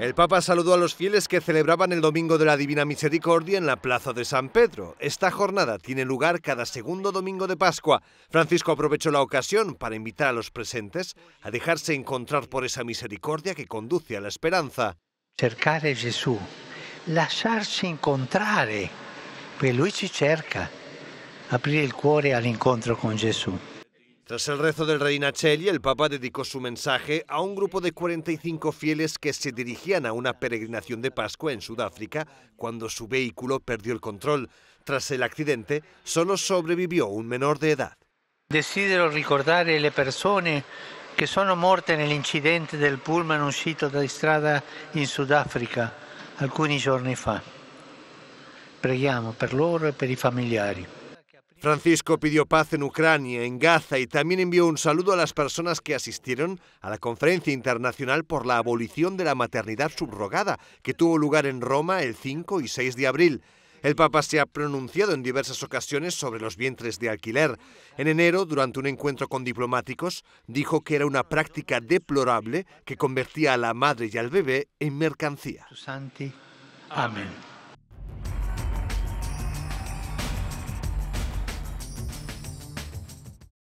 El Papa saludó a los fieles que celebraban el Domingo de la Divina Misericordia en la Plaza de San Pedro. Esta jornada tiene lugar cada segundo domingo de Pascua. Francisco aprovechó la ocasión para invitar a los presentes a dejarse encontrar por esa misericordia que conduce a la esperanza. Cercar a Jesús, lasciarse encontrar, pues Lui cerca, abrir el cuore al encuentro con Jesús. Tras el rezo del rey Nachelli, el Papa dedicó su mensaje a un grupo de 45 fieles que se dirigían a una peregrinación de Pascua en Sudáfrica cuando su vehículo perdió el control. Tras el accidente, solo sobrevivió un menor de edad. Desidero recordar a las personas que en el incidente del pullman uscito la estrada en Sudáfrica, alcuni giorni fa. Preghiamo por loro y e por los familiares. Francisco pidió paz en Ucrania, en Gaza y también envió un saludo a las personas que asistieron a la Conferencia Internacional por la Abolición de la Maternidad Subrogada, que tuvo lugar en Roma el 5 y 6 de abril. El Papa se ha pronunciado en diversas ocasiones sobre los vientres de alquiler. En enero, durante un encuentro con diplomáticos, dijo que era una práctica deplorable que convertía a la madre y al bebé en mercancía. Amén.